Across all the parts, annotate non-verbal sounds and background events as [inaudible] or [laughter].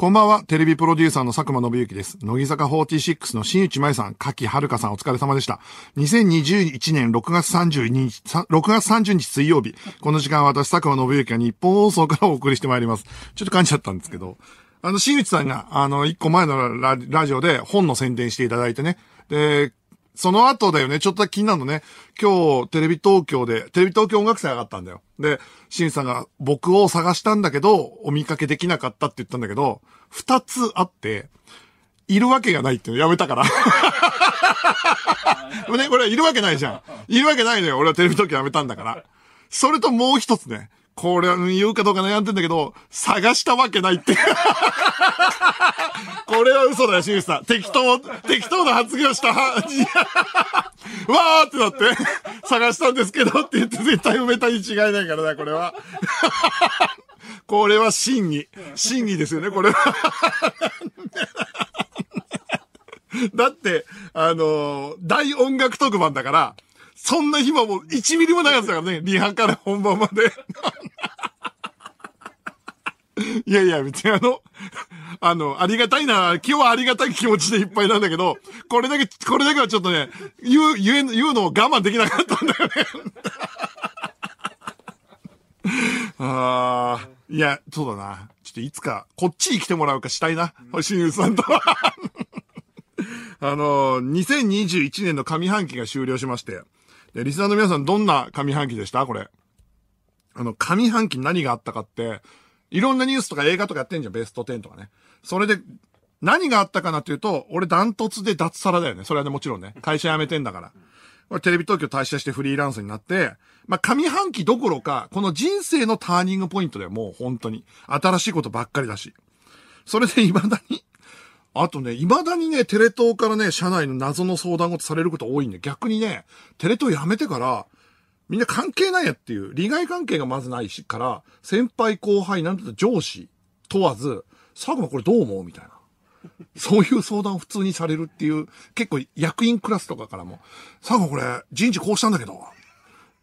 こんばんは、テレビプロデューサーの佐久間信之です。乃木坂46の新内舞さん、柿遥さんお疲れ様でした。2021年6月3 0日、6月30日水曜日、この時間私佐久間信之が日本放送からお送りしてまいります。ちょっと噛んじゃったんですけど、あの、新内さんが、あの、一個前のラジオで本の宣伝していただいてね、で、その後だよね、ちょっと気になるのね。今日、テレビ東京で、テレビ東京音楽祭上がったんだよ。で、シンさんが僕を探したんだけど、お見かけできなかったって言ったんだけど、二つあって、いるわけがないっていうのやめたから。[laughs] ね、これいるわけないじゃん。いるわけないのよ。俺はテレビ東京やめたんだから。それともう一つね。これは言うかどうか悩んでんだけど、探したわけないって。[laughs] これは嘘だよ、清水さん。適当、適当な発言をした [laughs] わーってなって、探したんですけどって言って絶対埋めたに違いないからな、これは。[laughs] これは真偽。真偽ですよね、これは。だって、あのー、大音楽特番だから、そんな暇も1ミリもなかったからね、リハから本番まで。[laughs] いやいや、別にあの、あの、ありがたいな、今日はありがたい気持ちでいっぱいなんだけど、これだけ、これだけはちょっとね、言う、言え、言うのを我慢できなかったんだよね。[laughs] ああ、いや、そうだな。ちょっといつか、こっちに来てもらうかしたいな。星優さんとは。[laughs] あの、2021年の上半期が終了しまして、で、リスナーの皆さんどんな上半期でしたこれ。あの、上半期何があったかって、いろんなニュースとか映画とかやってんじゃん、ベスト10とかね。それで、何があったかなっていうと、俺ダントツで脱サラだよね。それはね、もちろんね。会社辞めてんだから。俺テレビ東京退社してフリーランスになって、まあ、上半期どころか、この人生のターニングポイントだよ、もう本当に。新しいことばっかりだし。それで未だにあとね、未だにね、テレ東からね、社内の謎の相談事されること多いんで、逆にね、テレ東辞めてから、みんな関係ないやっていう、利害関係がまずないし、から、先輩後輩、なんと上司問わず、佐久間これどう思うみたいな。そういう相談を普通にされるっていう、結構役員クラスとかからも、佐久間これ人事こうしたんだけど、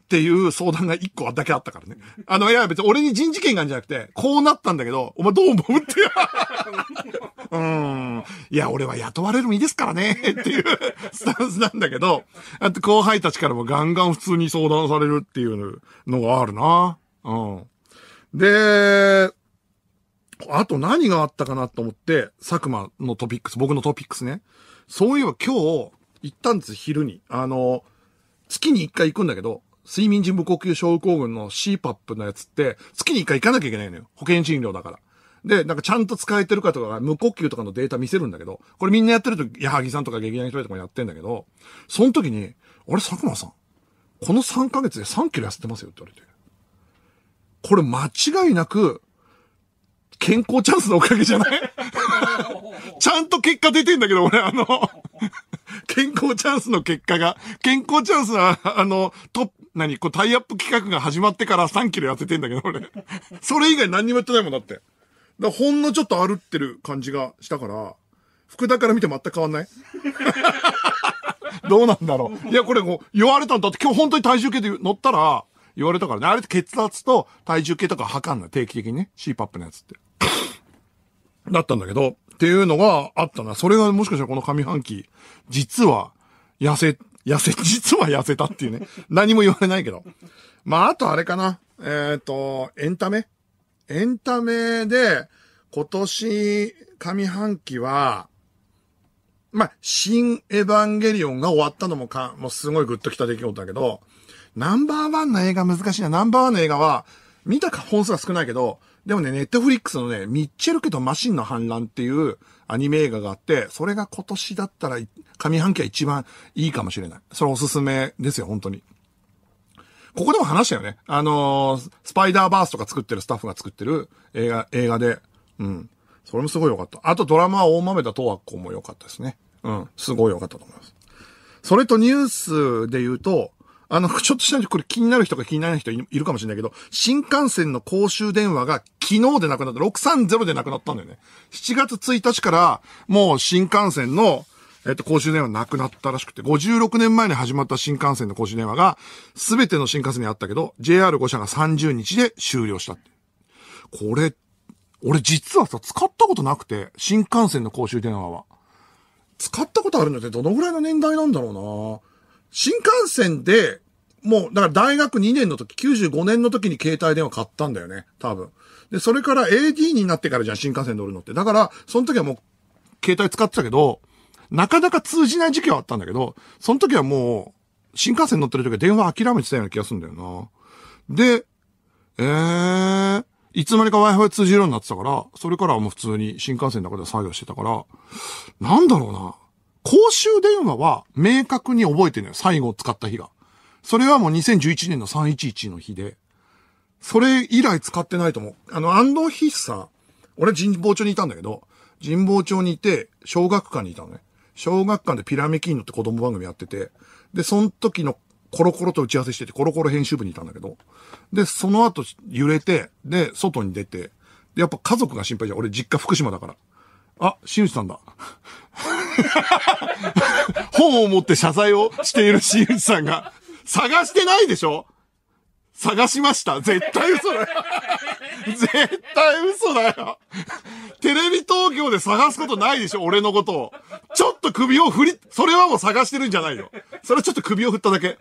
っていう相談が一個だけあったからね。あの、いや別に俺に人事権があるんじゃなくて、こうなったんだけど、お前どう思うって。[laughs] うん。いや、俺は雇われる身ですからね、っていうスタンスなんだけど、あと後輩たちからもガンガン普通に相談されるっていうのがあるな。うん。で、あと何があったかなと思って、佐久間のトピックス、僕のトピックスね。そういえば今日、行ったんです、昼に。あの、月に一回行くんだけど、睡眠人部呼吸症候群の CPAP のやつって、月に一回行かなきゃいけないのよ。保険診療だから。で、なんかちゃんと使えてるかとかが無呼吸とかのデータ見せるんだけど、これみんなやってると、矢作さんとか劇団と人とかやってんだけど、その時に、あれ、佐久間さん、この3ヶ月で3キロ痩せてますよって言われて。これ間違いなく、健康チャンスのおかげじゃない [laughs] ちゃんと結果出てんだけど、俺、あの健康チャンスの結果が、健康チャンスは、あの、トップ、何こうタイアップ企画が始まってから3キロ痩せてんだけど、俺。[laughs] それ以外何にもやってないもんだって。だほんのちょっと歩ってる感じがしたから、福田から見て全く変わんない [laughs] どうなんだろう。いや、これもう言われたんだって、今日本当に体重計で乗ったら、言われたからね。あれって血圧と体重計とか測んない。定期的にね。CPAP のやつって。だったんだけど、っていうのがあったな。それがもしかしたらこの上半期、実は痩せ痩せ、[laughs] 実は痩せたっていうね。何も言われないけど。まあ、あとあれかな。えっ、ー、と、エンタメエンタメで、今年上半期は、まあ、新エヴァンゲリオンが終わったのもか、もうすごいグッときた出来事だけど、ナンバーワンの映画難しいな。ナンバーワンの映画は、見た本数は少ないけど、でもね、ネットフリックスのね、ミッチェルけとマシンの反乱っていう、アニメ映画があって、それが今年だったら、上半期は一番いいかもしれない。それおすすめですよ、本当に。ここでも話したよね。あのー、スパイダーバースとか作ってるスタッフが作ってる映画、映画で。うん。それもすごい良かった。あとドラマは大豆田と和子も良かったですね。うん。すごい良かったと思います。それとニュースで言うと、あの、ちょっとしたこれ気になる人が気にならない人いるかもしれないけど、新幹線の公衆電話が昨日でなくなった、630でなくなったんだよね。7月1日から、もう新幹線の、えっと、公衆電話なくなったらしくて、56年前に始まった新幹線の公衆電話が、すべての新幹線にあったけど、JR5 社が30日で終了したって。これ、俺実はさ、使ったことなくて、新幹線の公衆電話は。使ったことあるのってどのぐらいの年代なんだろうな新幹線で、もう、だから大学2年の時、95年の時に携帯電話買ったんだよね、多分。で、それから AD になってからじゃん、新幹線乗るのって。だから、その時はもう、携帯使ってたけど、なかなか通じない時期はあったんだけど、その時はもう、新幹線乗ってる時は電話諦めてたような気がするんだよな。で、えー、いつまにか Wi-Fi 通じるようになってたから、それからはもう普通に新幹線の中で作業してたから、なんだろうな。公衆電話は明確に覚えてるのよ。最後使った日が。それはもう2011年の311の日で。それ以来使ってないと思う。あの、安藤筆さ、俺神保町にいたんだけど、神保町にいて、小学館にいたのね。小学館でピラメキーノって子供番組やってて、で、その時のコロコロと打ち合わせしてて、コロコロ編集部にいたんだけど、で、その後揺れて、で、外に出て、で、やっぱ家族が心配じゃん。俺実家福島だから。あ、新内さんだ。[laughs] 本を持って謝罪をしている新内さんが、探してないでしょ探しました絶対嘘だよ絶対嘘だよテレビ東京で探すことないでしょ俺のことを。ちょっと首を振り、それはもう探してるんじゃないよ。それちょっと首を振っただけ。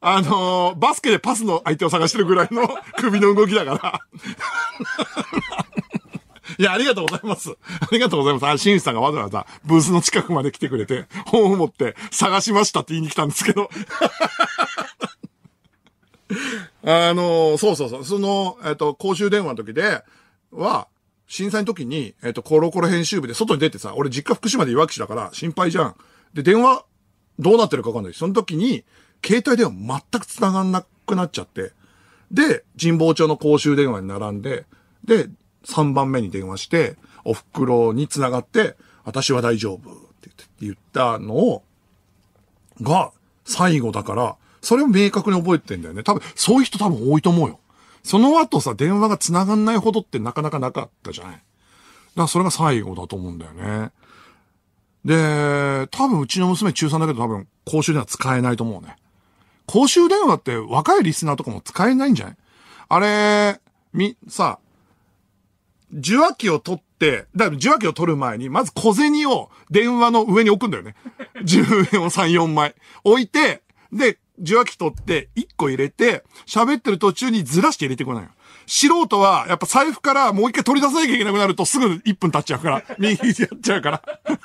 あのー、バスケでパスの相手を探してるぐらいの首の動きだからいや、ありがとうございます。ありがとうございます。あ、新さんがわざわざブースの近くまで来てくれて、本を持って探しましたって言いに来たんですけど。[laughs] あの、そうそうそう。その、えっ、と、公衆電話の時で、は、震災の時に、えっ、と、コロコロ編集部で外に出てさ、俺実家福島でいわき市だから心配じゃん。で、電話、どうなってるかわかんない。その時に、携帯電話全く繋がんなくなっちゃって、で、神保町の公衆電話に並んで、で、3番目に電話して、お袋に繋がって、私は大丈夫って言ったのを、が、最後だから、それを明確に覚えてんだよね。多分、そういう人多分多いと思うよ。その後さ、電話が繋がんないほどってなかなかなかったじゃない。だからそれが最後だと思うんだよね。で、多分うちの娘中3だけど多分公衆電話使えないと思うね。公衆電話って若いリスナーとかも使えないんじゃないあれ、み、さ、受話器を取って、だから受話器を取る前に、まず小銭を電話の上に置くんだよね。10 [laughs] 円を3、4枚置いて、で、受話器取って1個入れて、喋ってる途中にずらして入れてこないよ。素人は、やっぱ財布からもう一回取り出さなきゃいけなくなるとすぐ1分経っちゃうから、[laughs] 右やっちゃうから。[laughs] だか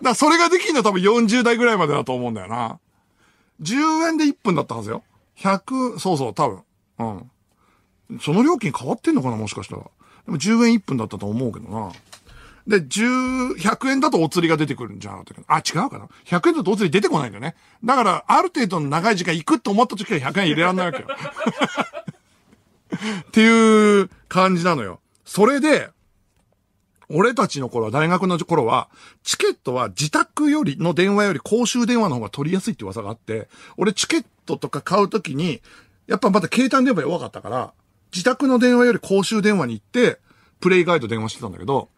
らそれができるのは多分40代ぐらいまでだと思うんだよな。10円で1分だったはずよ。100、そうそう、多分。うん。その料金変わってんのかなもしかしたら。でも10円1分だったと思うけどな。で、10、100円だとお釣りが出てくるんじゃなかったけど。あ、違うかな。100円だとお釣り出てこないんだよね。だから、ある程度の長い時間行くと思った時から100円入れらんないわけよ。[laughs] っていう感じなのよ。それで、俺たちの頃は、大学の頃は、チケットは自宅よりの電話より公衆電話の方が取りやすいって噂があって、俺チケットとか買うときに、やっぱまた携帯電話弱かったから、自宅の電話より公衆電話に行って、プレイガイド電話してたんだけど、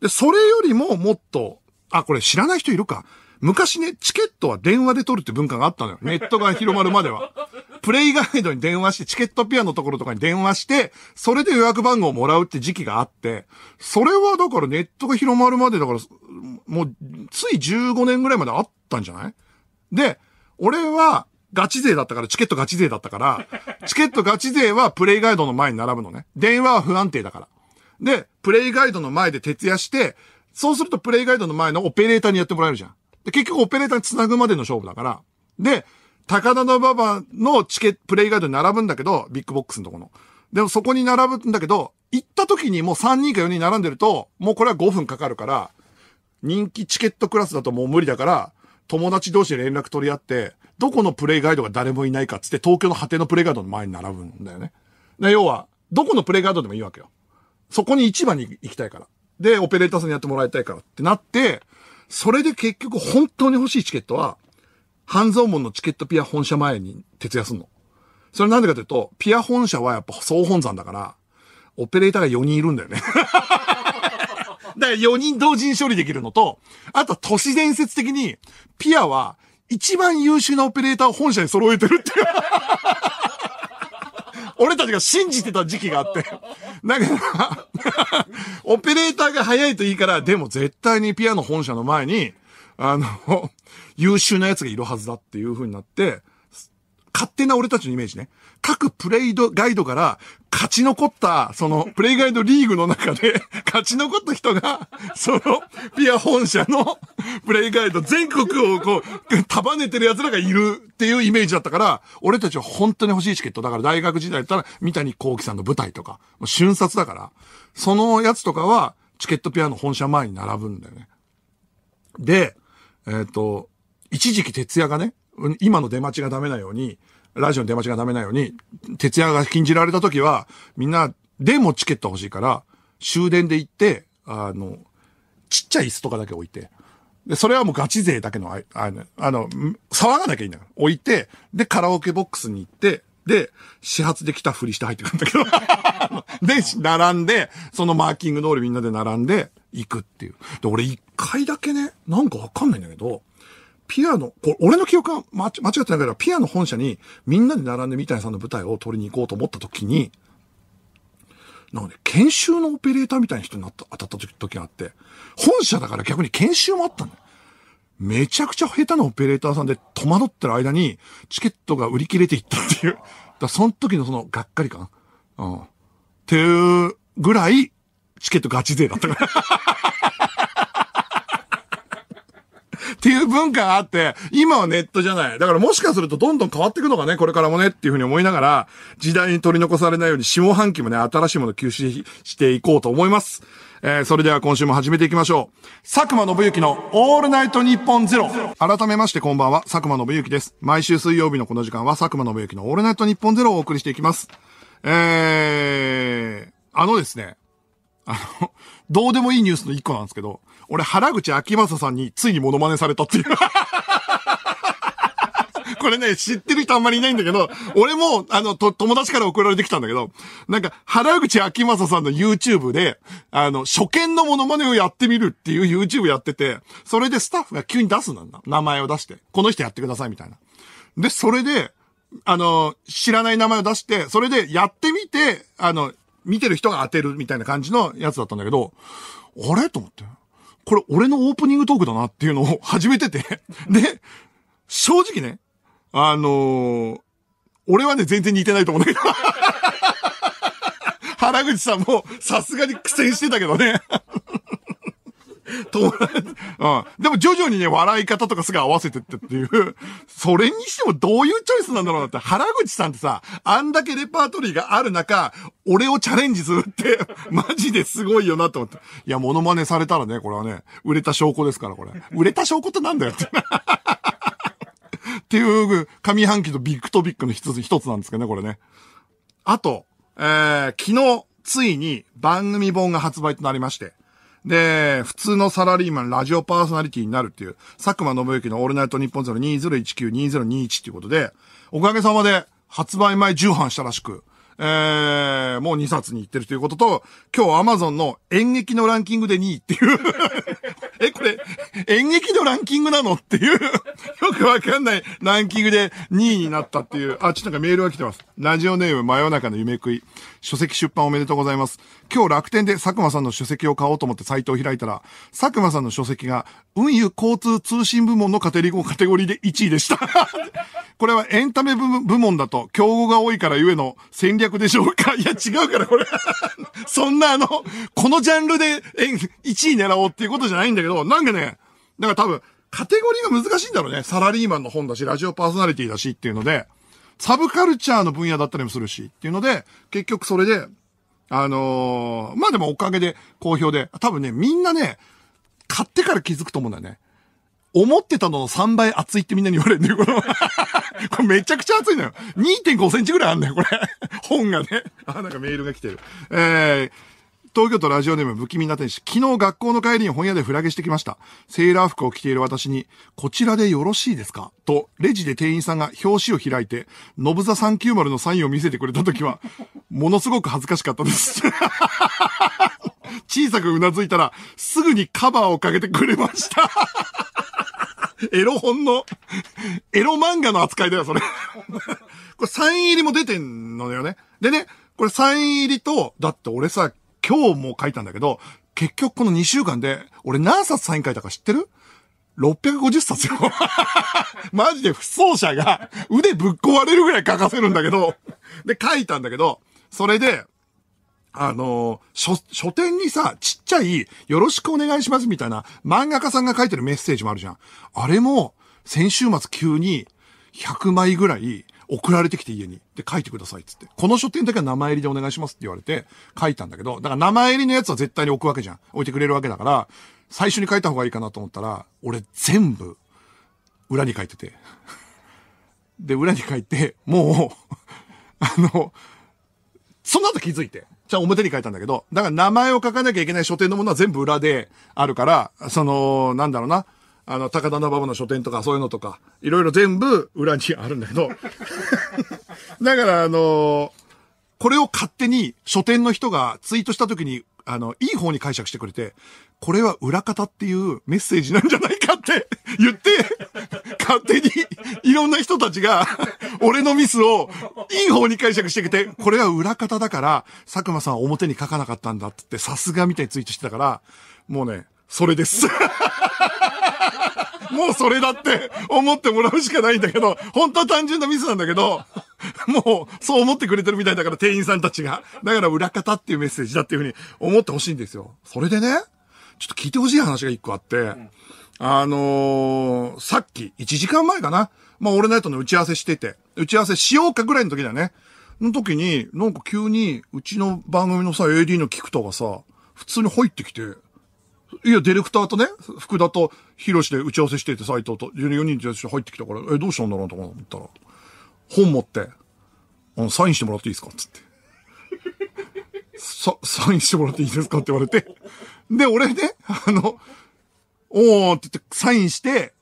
で、それよりももっと、あ、これ知らない人いるか。昔ね、チケットは電話で取るって文化があったのよ。ネットが広まるまでは。プレイガイドに電話して、チケットピアのところとかに電話して、それで予約番号をもらうって時期があって、それはだからネットが広まるまでだから、もう、つい15年ぐらいまであったんじゃないで、俺は、ガチ勢だったから、チケットガチ勢だったから、[laughs] チケットガチ勢はプレイガイドの前に並ぶのね。電話は不安定だから。で、プレイガイドの前で徹夜して、そうするとプレイガイドの前のオペレーターにやってもらえるじゃん。で、結局オペレーターに繋ぐまでの勝負だから。で、高田馬場のチケット、プレイガイドに並ぶんだけど、ビッグボックスのとこの。でもそこに並ぶんだけど、行った時にもう3人か4人並んでると、もうこれは5分かかるから、人気チケットクラスだともう無理だから、友達同士で連絡取り合って、どこのプレイガイドが誰もいないかっつって、東京の果てのプレイガイドの前に並ぶんだよね。で、要は、どこのプレイガイドでもいいわけよ。そこに市場に行きたいから。で、オペレーターさんにやってもらいたいからってなって、それで結局本当に欲しいチケットは、半蔵門のチケットピア本社前に徹夜すんの。それなんでかというと、ピア本社はやっぱ総本山だから、オペレーターが4人いるんだよね [laughs] から4人同時に処理できるのと、あと都市伝説的に、ピアは一番優秀なオペレーターを本社に揃えてるっていう [laughs] 俺たちが信じてた時期があって。だからオペレーターが早いといいから、でも絶対にピアの本社の前に、あの、優秀な奴がいるはずだっていう風になって、勝手な俺たちのイメージね。各プレイドガイドから勝ち残った、その、プレイガイドリーグの中で、[laughs] 勝ち残った人が、その、ピア本社のプレイガイド全国をこう、束ねてる奴らがいるっていうイメージだったから、俺たちは本当に欲しいチケット。だから大学時代だったら、三谷幸喜さんの舞台とか、瞬殺だから、そのやつとかは、チケットピアの本社前に並ぶんだよね。で、えっ、ー、と、一時期徹夜がね、今の出待ちがダメなように、ラジオの出待ちがダメなように、徹夜が禁じられた時は、みんな、でもチケット欲しいから、終電で行って、あの、ちっちゃい椅子とかだけ置いて、で、それはもうガチ勢だけの、あの、あの騒がなきゃいいんだよ。置いて、で、カラオケボックスに行って、で、始発で来たふりして入ってくるんだけど [laughs] で、並んで、そのマーキング通りみんなで並んで、行くっていう。で、俺一回だけね、なんかわかんないんだけど、ピアノ、これ俺の記憶は間違ってないから、ピアノ本社にみんなで並んで三谷さんの舞台を撮りに行こうと思った時に、なので、研修のオペレーターみたいな人になった、当たった時があって、本社だから逆に研修もあったんだよ。めちゃくちゃ下手なオペレーターさんで戸惑ってる間に、チケットが売り切れていったっていう。だその時のその、がっかり感うん。っていうぐらい、チケットガチ勢だったからっていう文化があって、今はネットじゃない。だからもしかするとどんどん変わっていくのがね、これからもねっていうふうに思いながら、時代に取り残されないように下半期もね、新しいものを吸収していこうと思います。えー、それでは今週も始めていきましょう。佐久間信之のオールナイトニッポンゼロ。改めましてこんばんは、佐久間信之です。毎週水曜日のこの時間は佐久間信之のオールナイトニッポンゼロをお送りしていきます。えー、あのですね、あの、どうでもいいニュースの一個なんですけど、俺、原口秋正さんについにモノマネされたっていう [laughs] これね、知ってる人あんまりいないんだけど、俺も、あの、と、友達から送られてきたんだけど、なんか、原口秋正さんの YouTube で、あの、初見のモノマネをやってみるっていう YouTube やってて、それでスタッフが急に出すなんだ。名前を出して。この人やってくださいみたいな。で、それで、あの、知らない名前を出して、それでやってみて、あの、見てる人が当てるみたいな感じのやつだったんだけど、あれと思って。これ俺のオープニングトークだなっていうのを始めてて [laughs] で、正直ね、あのー、俺はね、全然似てないと思うんだけど [laughs] 原口さんもさすがに苦戦してたけどね [laughs] うん。でも徐々にね、笑い方とかすぐ合わせてってっていう。それにしてもどういうチョイスなんだろうなって、原口さんってさ、あんだけレパートリーがある中、俺をチャレンジするって、[laughs] マジですごいよなと思って。いや、モノマネされたらね、これはね、売れた証拠ですから、これ。売れた証拠ってなんだよって。[laughs] っていう、上半期のビッグトピックの一つ、一つなんですけどね、これね。あと、えー、昨日、ついに番組本が発売となりまして、で、普通のサラリーマン、ラジオパーソナリティになるっていう、佐久間信之のオールナイトニッポンゼロ2019-2021っていうことで、おかげさまで発売前重版したらしく、えー、もう2冊に行ってるということと、今日アマゾンの演劇のランキングで2位っていう [laughs] え、これ、演劇のランキングなのっていうよくわかんないランキングで2位になったっていう。あ、ちょっとなんかメールが来てます。ラジオネーム真夜中の夢食い。書籍出版おめでとうございます。今日楽天で佐久間さんの書籍を買おうと思ってサイトを開いたら、佐久間さんの書籍が運輸交通通信部門のカテゴリーで1位でしたこれはエンタメ部門だと競合が多いからゆえの戦略客でしょうかいや、違うから、これ [laughs] そんなあの、このジャンルで、え、1位狙おうっていうことじゃないんだけど、なんかね、なんか多分、カテゴリーが難しいんだろうね。サラリーマンの本だし、ラジオパーソナリティだしっていうので、サブカルチャーの分野だったりもするしっていうので、結局それで、あのー、まあでもおかげで好評で、多分ね、みんなね、買ってから気づくと思うんだよね。思ってたのの3倍厚いってみんなに言われるんだよ、これ。これめちゃくちゃ厚いのよ。2.5センチぐらいあんだよ、これ。[laughs] 本がね。[laughs] あ、なんかメールが来てる。えー、東京都ラジオネーム不気味な天使。昨日学校の帰りに本屋でフラゲしてきました。セーラー服を着ている私に、こちらでよろしいですかと、レジで店員さんが表紙を開いて、のぶざ390のサインを見せてくれた時は、ものすごく恥ずかしかったです。[laughs] 小さくうなずいたら、すぐにカバーをかけてくれましたエロ本の、エロ漫画の扱いだよ、それ。これサイン入りも出てんのよね。でね、これサイン入りと、だって俺さ、今日も書いたんだけど、結局この2週間で、俺何冊サイン書いたか知ってる ?650 冊よ。[laughs] マジで不走者が腕ぶっ壊れるぐらい書かせるんだけど、で、書いたんだけど、それで、あの書、書店にさ、ちっちゃい、よろしくお願いしますみたいな、漫画家さんが書いてるメッセージもあるじゃん。あれも、先週末急に、100枚ぐらい、送られてきて家に。で、書いてくださいっつって。この書店だけは名前入りでお願いしますって言われて、書いたんだけど、だから名前入りのやつは絶対に置くわけじゃん。置いてくれるわけだから、最初に書いた方がいいかなと思ったら、俺全部、裏に書いてて。で、裏に書いて、もうあの、その後気づいて。ちゃん表に書いたんだけど、だから名前を書かなきゃいけない書店のものは全部裏であるから、その、なんだろうな。あの、高田馬場の書店とかそういうのとか、いろいろ全部裏にあるんだけど。[laughs] だから、あのー、これを勝手に書店の人がツイートした時にあの、いい方に解釈してくれて、これは裏方っていうメッセージなんじゃないかって [laughs] 言って、勝手にいろんな人たちが、俺のミスをいい方に解釈してきて、これは裏方だから、佐久間さんは表に書かなかったんだって、さすがみたいにツイートしてたから、もうね、それです。もうそれだって思ってもらうしかないんだけど、本当は単純なミスなんだけど、もうそう思ってくれてるみたいだから店員さんたちが。だから裏方っていうメッセージだっていうふうに思ってほしいんですよ。それでね、ちょっと聞いてほしい話が一個あって、あのー、さっき、1時間前かな。まあ、俺のやつの打ち合わせしてて、打ち合わせしようかぐらいの時だね。の時に、なんか急に、うちの番組のさ、AD の菊田がさ、普通に入ってきて、いや、ディレクターとね、福田と、ヒロシで打ち合わせしてて、斎藤と、4人で入ってきたから、え、どうしたんだろうと思ったら、本持って、あの、サインしてもらっていいですかつって。さ、サインしてもらっていいですかって言われて。で、俺ね、あの、おーって言って、サインして、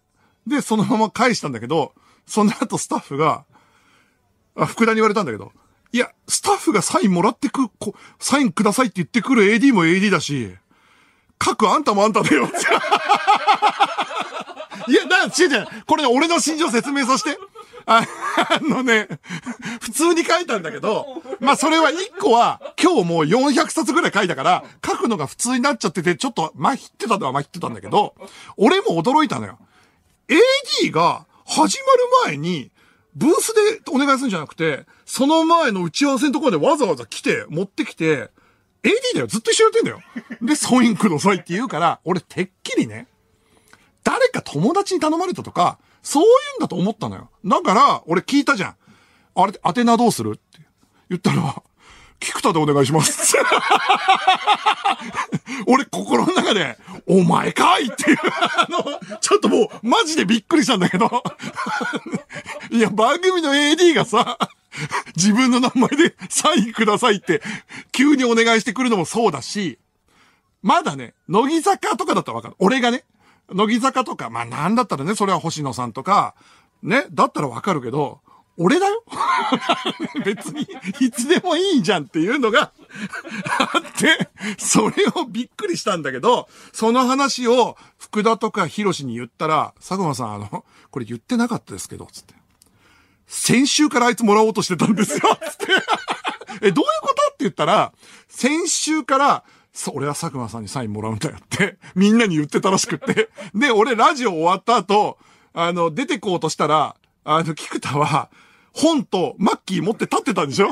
で、そのまま返したんだけど、その後スタッフが、あ、福田に言われたんだけど、いや、スタッフがサインもらってく、こサインくださいって言ってくる AD も AD だし、書くあんたもあんただよ。[laughs] いや、だ、違う違う。これね、俺の心情説明させて。あ [laughs] のね、普通に書いたんだけど、まあそれは1個は今日もう400冊ぐらい書いたから、書くのが普通になっちゃってて、ちょっとまひってたのはまひってたんだけど、俺も驚いたのよ。AD が始まる前に、ブースでお願いするんじゃなくて、その前の打ち合わせのところでわざわざ来て、持ってきて、AD だよずっと一緒やってんだよで、ソインくださいって言うから、俺てっきりね、誰か友達に頼まれたとか、そういうんだと思ったのよ。だから、俺聞いたじゃん。あれ、アテナどうするって言ったら、菊田でお願いします。[laughs] 俺心の中で、お前かいっていう、あの、ちょっともう、マジでびっくりしたんだけど。いや、番組の AD がさ、[laughs] 自分の名前で [laughs] サインくださいって、急にお願いしてくるのもそうだし、まだね、乃木坂とかだったらわかる。俺がね、乃木坂とか、まあなんだったらね、それは星野さんとか、ね、だったらわかるけど、俺だよ [laughs] 別に、いつでもいいじゃんっていうのがあって、それをびっくりしたんだけど、その話を福田とかヒロシに言ったら、佐久間さん、あの、これ言ってなかったですけど、つって。先週からあいつもらおうとしてたんですよ、つって。え、どういうことって言ったら、先週から、俺は佐久間さんにサインもらうんだよって、みんなに言ってたらしくって。で、俺ラジオ終わった後、あの、出てこうとしたら、あの、菊田は、本とマッキー持って立ってたんでしょ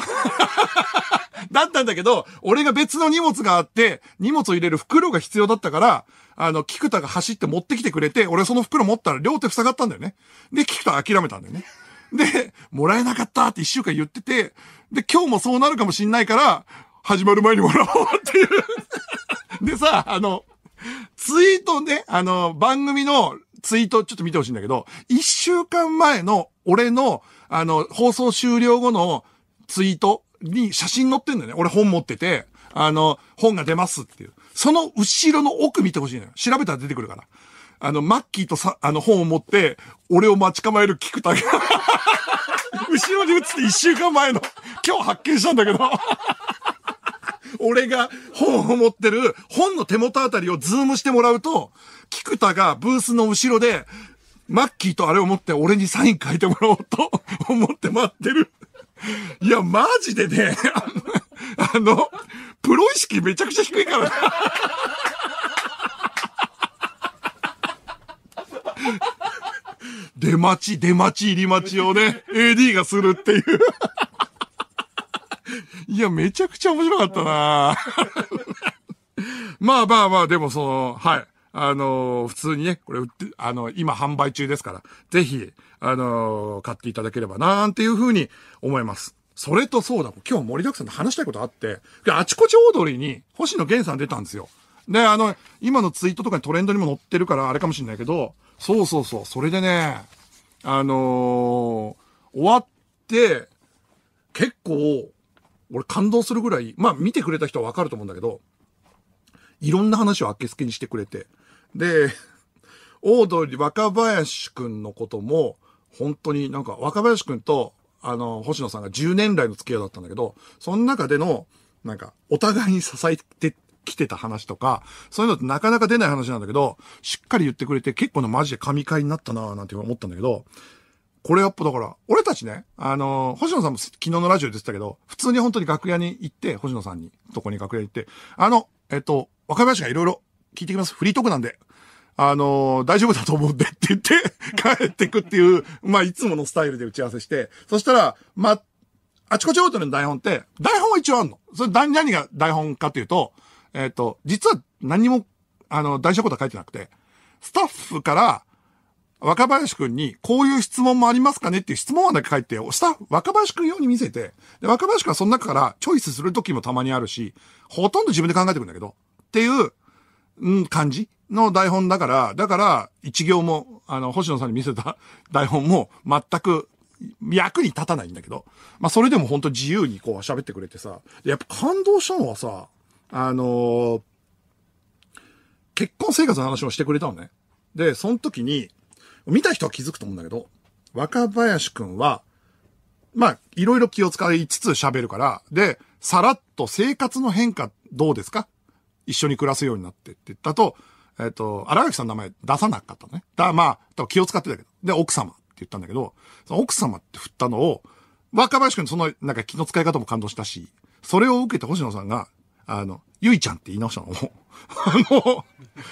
だったんだけど、俺が別の荷物があって、荷物を入れる袋が必要だったから、あの、菊田が走って持ってきてくれて、俺その袋持ったら両手塞がったんだよね。で、菊田諦めたんだよね。で、もらえなかったって一週間言ってて、で、今日もそうなるかもしんないから、始まる前にもらおうっていうでさ、あの、ツイートね、あの、番組のツイートちょっと見てほしいんだけど、一週間前の俺の、あの、放送終了後のツイートに写真載ってんだよね。俺本持ってて、あの、本が出ますっていう。その後ろの奥見てほしいのよ。調べたら出てくるから。あの、マッキーとさ、あの本を持って、俺を待ち構える菊田が、[laughs] 後ろに映って一週間前の、今日発見したんだけど、俺が本を持ってる、本の手元あたりをズームしてもらうと、菊田がブースの後ろで、マッキーとあれを持って俺にサイン書いてもらおうと思って待ってる。いや、マジでね、あの、あのプロ意識めちゃくちゃ低いから、[laughs] 出待ち、出待ち、入り待ちをね、AD がするっていう。[laughs] いや、めちゃくちゃ面白かったな [laughs] まあまあまあ、でもその、はい。あのー、普通にね、これ売って、あのー、今販売中ですから、ぜひ、あのー、買っていただければな、なんていうふうに思います。それとそうだ、今日盛りだくさんと話したいことあって、あちこち大通りに星野源さん出たんですよ。で、あの、今のツイートとかにトレンドにも載ってるから、あれかもしんないけど、そうそうそう。それでね、あのー、終わって、結構、俺感動するぐらい、まあ見てくれた人はわかると思うんだけど、いろんな話をあけすけにしてくれて。で、[laughs] オードリー若林くんのことも、本当になんか若林くんと、あの、星野さんが10年来の付き合いだったんだけど、その中での、なんか、お互いに支えて来てた話とか、そういうのってなかなか出ない話なんだけど、しっかり言ってくれて結構なマジで神回になったなぁなんて思ったんだけど、これやっぱだから、俺たちね、あのー、星野さんも昨日のラジオで言ってたけど、普通に本当に楽屋に行って、星野さんに、とこに楽屋行って、あの、えっと、若林がいろいろ聞いてきます。フリートークなんで、あのー、大丈夫だと思うんでって言って [laughs] 帰ってくっていう、まあ、いつものスタイルで打ち合わせして、そしたら、まあ、あちこちオートの台本って、台本は一応あんの。それ、何が台本かというと、えっ、ー、と、実は何も、あの、大したことは書いてなくて、スタッフから、若林くんに、こういう質問もありますかねっていう質問はだけ書いて、スタッフ、若林くん用に見せて、で若林くんはその中からチョイスする時もたまにあるし、ほとんど自分で考えてくんだけど、っていう、うん、感じの台本だから、だから、一行も、あの、星野さんに見せた [laughs] 台本も全く役に立たないんだけど、まあそれでも本当自由にこう喋ってくれてさ、やっぱ感動したのはさ、あの結婚生活の話をしてくれたのね。で、その時に、見た人は気づくと思うんだけど、若林くんは、まあ、いろいろ気を使いつつ喋るから、で、さらっと生活の変化どうですか一緒に暮らすようになってって言ったと、えっ、ー、と、荒垣さんの名前出さなかったのね。だ、まあ、気を使ってたけど。で、奥様って言ったんだけど、その奥様って振ったのを、若林くんその、なんか気の使い方も感動したし、それを受けて星野さんが、あの、ゆいちゃんって言い直したの、もう。あの、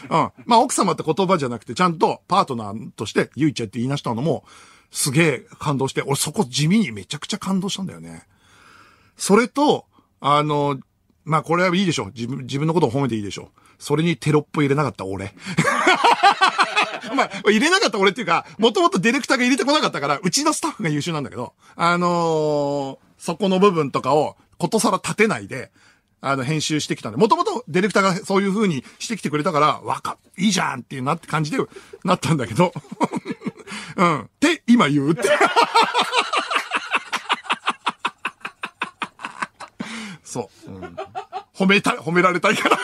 うん。まあ、奥様って言葉じゃなくて、ちゃんとパートナーとしてゆいちゃんって言い直したのも、すげえ感動して、俺そこ地味にめちゃくちゃ感動したんだよね。それと、あの、まあ、これはいいでしょ。自分、自分のことを褒めていいでしょ。それにテロップ入れなかった俺。[laughs] まあ、入れなかった俺っていうか、もともとディレクターが入れてこなかったから、うちのスタッフが優秀なんだけど、あのー、そこの部分とかをことさら立てないで、あの、編集してきたんで、もともとディレクターがそういう風にしてきてくれたから、わか、いいじゃんっていうなって感じで、なったんだけど、[laughs] うん。って、今言うって。[laughs] そう、うん。褒めたい、褒められたいから。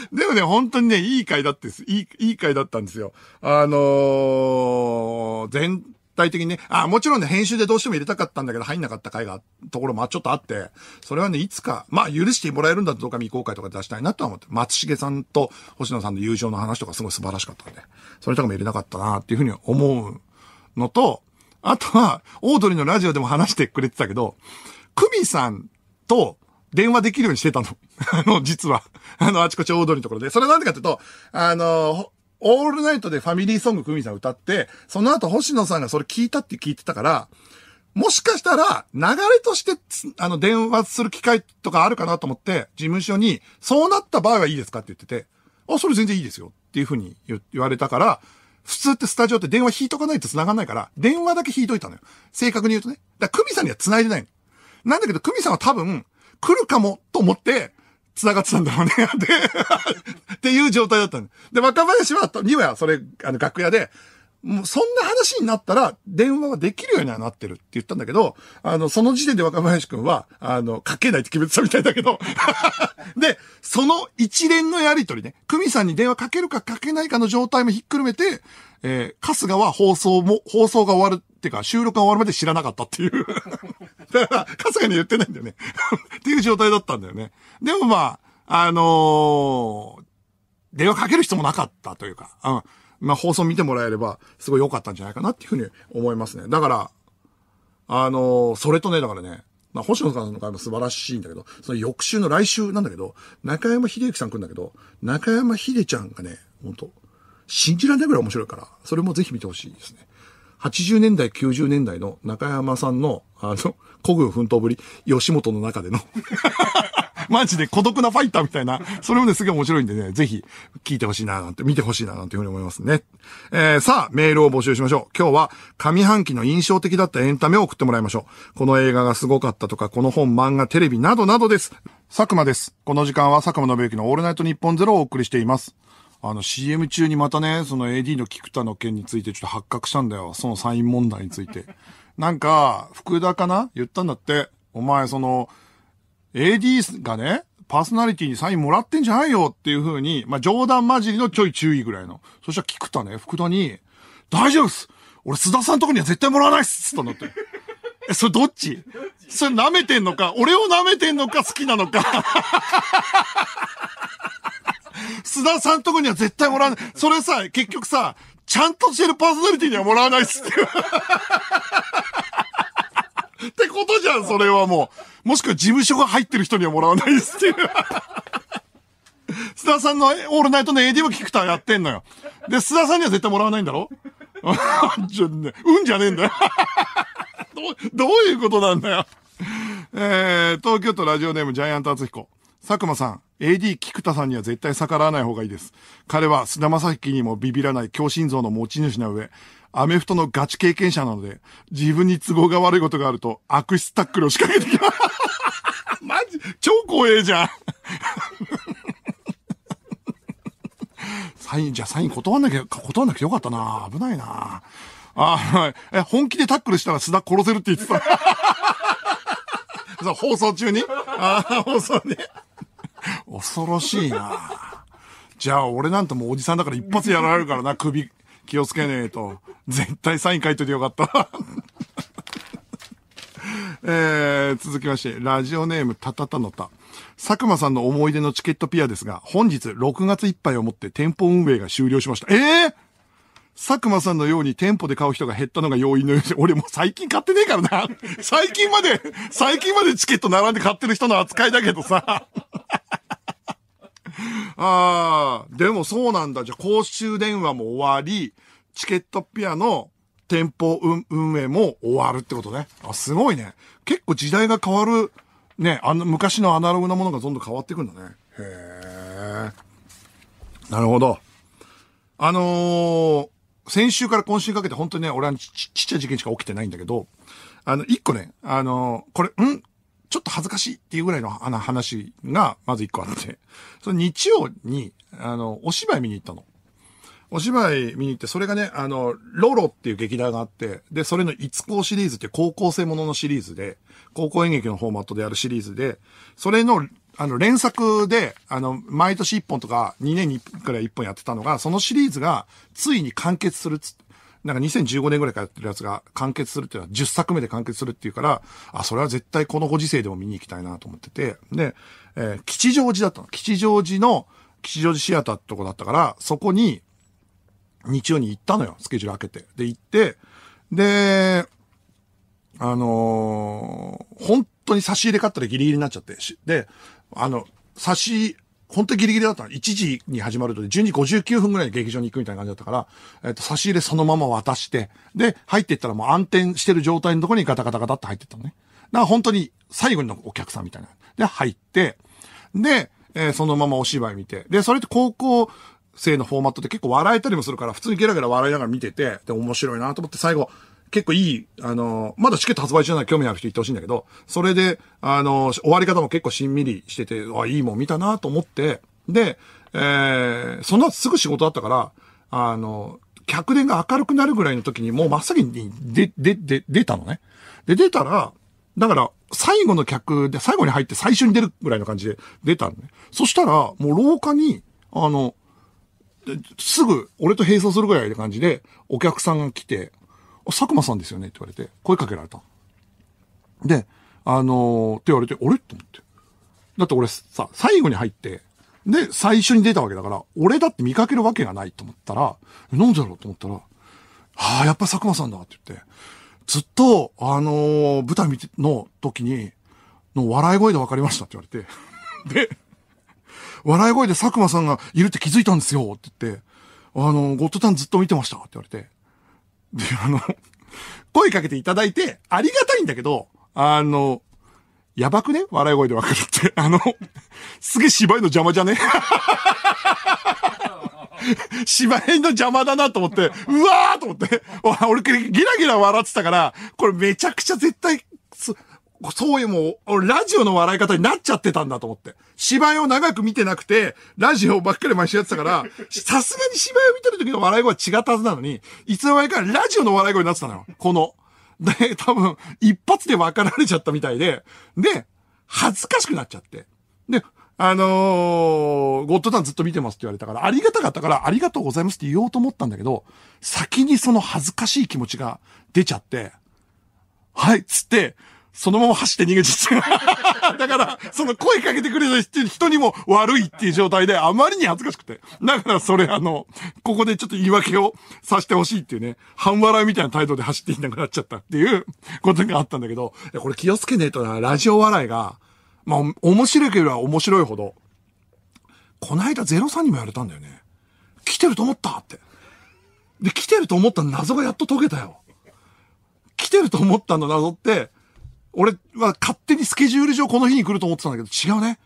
[laughs] でもね、本当にね、いい回だってす、いい、いい回だったんですよ。あのー、前、体的にね、あ、もちろんね、編集でどうしても入れたかったんだけど、入んなかった回が、ところもちょっとあって、それはね、いつか、まあ、許してもらえるんだとどうか未公開とか出したいなとは思って、松重さんと星野さんの友情の話とかすごい素晴らしかったんで、それとかも入れなかったなっていうふうに思うのと、あとは、オードリーのラジオでも話してくれてたけど、クミさんと電話できるようにしてたの。あの、実は。あの、あちこちオードリーのところで。それなんでかっていうと、あの、オールナイトでファミリーソングクミさん歌って、その後星野さんがそれ聞いたって聞いてたから、もしかしたら、流れとして、あの、電話する機会とかあるかなと思って、事務所に、そうなった場合はいいですかって言ってて、あ、それ全然いいですよ。っていうふうに言われたから、普通ってスタジオって電話引いとかないと繋がんないから、電話だけ引いといたのよ。正確に言うとね。だから、久美さんには繋いでないの。なんだけど、久美さんは多分、来るかもと思って、繋がってたんだろうね。[laughs] で、っていう状態だったんで。で、若林は、には、それ、あの、楽屋で、もうそんな話になったら電話はできるようにはなってるって言ったんだけど、あの、その時点で若林くんは、あの、かけないって決めてたみたいだけど。[laughs] で、その一連のやりとりね、久美さんに電話かけるかかけないかの状態もひっくるめて、えー、春日は放送も、放送が終わるてか、収録が終わるまで知らなかったっていう [laughs] だから、かすがに言ってないんだよね [laughs] っていう状態だったんだよね。でもまあ、あのー、電話かける人もなかったというか、うん。まあ、放送見てもらえれば、すごい良かったんじゃないかなっていうふうに思いますね。だから、あのー、それとね、だからね、まあ、星野さんの会も素晴らしいんだけど、その翌週の来週なんだけど、中山秀幸さん来るんだけど、中山秀ちゃんがね、本当信じられないぐらい面白いから、それもぜひ見てほしいですね。80年代、90年代の中山さんの、あの、古軍奮闘ぶり、吉本の中での [laughs] マジで孤独なファイターみたいな、それもね、すげえ面白いんでね、ぜひ、聞いてほしいな、なんて、見てほしいな、なんていうふうに思いますね。えー、さあ、メールを募集しましょう。今日は、上半期の印象的だったエンタメを送ってもらいましょう。この映画がすごかったとか、この本、漫画、テレビなどなどです。佐久間です。この時間は佐久間信之のオールナイトニッポンゼロをお送りしています。あの CM 中にまたね、その AD の菊田の件についてちょっと発覚したんだよ。そのサイン問題について。[laughs] なんか、福田かな言ったんだって。お前、その、AD がね、パーソナリティにサインもらってんじゃないよっていう風に、まあ、冗談交じりのちょい注意ぐらいの。そしたら菊田ね、福田に、大丈夫っす俺、須田さんとこには絶対もらわないっすっつったんだって。え、それどっちそれ舐めてんのか俺を舐めてんのか好きなのか津田さんとこには絶対もらわない。それさ、結局さ、ちゃんとしてるパーソナリティにはもらわないっすって。[laughs] ってことじゃん、それはもう。もしくは事務所が入ってる人にはもらわないっすって須田さんのオールナイトの AD も聞くとやってんのよ。で、須田さんには絶対もらわないんだろ [laughs] うんじゃねえんだよ [laughs] ど。どういうことなんだよ。えー、東京都ラジオネームジャイアント厚彦。佐久間さん、AD 菊田さんには絶対逆らわない方がいいです。彼は菅田正樹にもビビらない強心臓の持ち主な上、アメフトのガチ経験者なので、自分に都合が悪いことがあると悪質タックルを仕掛けてきます。[laughs] マジ、超怖えじゃん。サイン、じゃあサイン断んなきゃ、断んなきゃよかったな危ないなあ、はい。え、本気でタックルしたら須田殺せるって言ってた。[laughs] 放送中に [laughs] あ放送に。[laughs] 恐ろしいな。じゃあ、俺なんてもうおじさんだから一発やられるからな、首気をつけねえと。絶対サイン書いといてよかった。[laughs] えー、続きまして、ラジオネームたたたのた。佐久間さんの思い出のチケットピアですが、本日6月いっぱいをもって店舗運営が終了しました。ええー、佐久間さんのように店舗で買う人が減ったのが要因のようで、俺もう最近買ってねえからな。最近まで、最近までチケット並んで買ってる人の扱いだけどさ。[laughs] ああ、でもそうなんだ。じゃあ、公衆電話も終わり、チケットピアの店舗運営も終わるってことね。あ、すごいね。結構時代が変わる、ね、あの、昔のアナログなものがどんどん変わってくんだね。へえ。なるほど。あのー、先週から今週かけて本当にね、俺はちちっちゃい事件しか起きてないんだけど、あの、一個ね、あのー、これ、んちょっと恥ずかしいっていうぐらいの話が、まず一個あって、その日曜に、あの、お芝居見に行ったの。お芝居見に行って、それがね、あの、ロロっていう劇団があって、で、それのいつこシリーズって高校生もののシリーズで、高校演劇のフォーマットであるシリーズで、それの、あの、連作で、あの、毎年1本とか、2年に1本くらい1本やってたのが、そのシリーズが、ついに完結するっつって。なんか2015年ぐらいからやってるやつが完結するっていうのは10作目で完結するっていうから、あ、それは絶対このご時世でも見に行きたいなと思ってて、で、えー、吉祥寺だったの。吉祥寺の、吉祥寺シアターってとこだったから、そこに、日曜に行ったのよ。スケジュール開けて。で、行って、で、あのー、本当に差し入れ買ったらギリギリになっちゃって、で、あの、差し本当ギリギリだったの。1時に始まると、12時59分ぐらいに劇場に行くみたいな感じだったから、えっ、ー、と、差し入れそのまま渡して、で、入っていったらもう暗転してる状態のところにガタガタガタって入ってったのね。だから本当に最後のお客さんみたいな。で、入って、で、えー、そのままお芝居見て。で、それって高校生のフォーマットって結構笑えたりもするから、普通にゲラゲラ笑いながら見てて、で、面白いなと思って最後、結構いい、あの、まだチケット発売中なら興味ある人行ってほしいんだけど、それで、あの、終わり方も結構しんみりしてて、あ、いいもん見たなと思って、で、えー、その後すぐ仕事だったから、あの、客電が明るくなるぐらいの時にもう真っ先にで、で、で、出たのね。で、出たら、だから、最後の客で、最後に入って最初に出るぐらいの感じで出たのね。そしたら、もう廊下に、あの、すぐ、俺と並走するぐらいの感じで、お客さんが来て、佐久間さんですよねって言われて、声かけられた。で、あのー、って言われて、俺て思って。だって俺さ、最後に入って、で、最初に出たわけだから、俺だって見かけるわけがないと思ったら、なんでだろうと思ったら、ああ、やっぱ佐久間さんだって言って、ずっと、あのー、舞台見て、の時に、の笑い声で分かりましたって言われて、[laughs] で、笑い声で佐久間さんがいるって気づいたんですよって言って、あのー、ゴッドタンずっと見てましたって言われて、で、あの、声かけていただいて、ありがたいんだけど、あの、やばくね笑い声でわかるって。あの、すげえ芝居の邪魔じゃね [laughs] 芝居の邪魔だなと思って、うわーと思って、俺ギラギラ笑ってたから、これめちゃくちゃ絶対、そういうもう、ラジオの笑い方になっちゃってたんだと思って。芝居を長く見てなくて、ラジオばっかり毎週やってたから、さすがに芝居を見てる時の笑い声は違ったはずなのに、いつの間にかラジオの笑い声になってたのよ。この。で、多分、一発で分かられちゃったみたいで、で、恥ずかしくなっちゃって。で、あのー、ゴッドタンずっと見てますって言われたから、ありがたかったから、ありがとうございますって言おうと思ったんだけど、先にその恥ずかしい気持ちが出ちゃって、はい、つって、そのまま走って逃げちゃった。[laughs] だから、その声かけてくれた人にも悪いっていう状態で、あまりに恥ずかしくて。だから、それあの、ここでちょっと言い訳をさせてほしいっていうね、半笑いみたいな態度で走っていなくなっちゃったっていう [laughs] ことがあったんだけど、これ気をつけねえとな、ラジオ笑いが、まあ、面白いければ面白いほど、こないだ03にもやれたんだよね。来てると思ったって。で、来てると思った謎がやっと解けたよ。来てると思ったの謎って、俺は勝手にスケジュール上この日に来ると思ってたんだけど、違うね。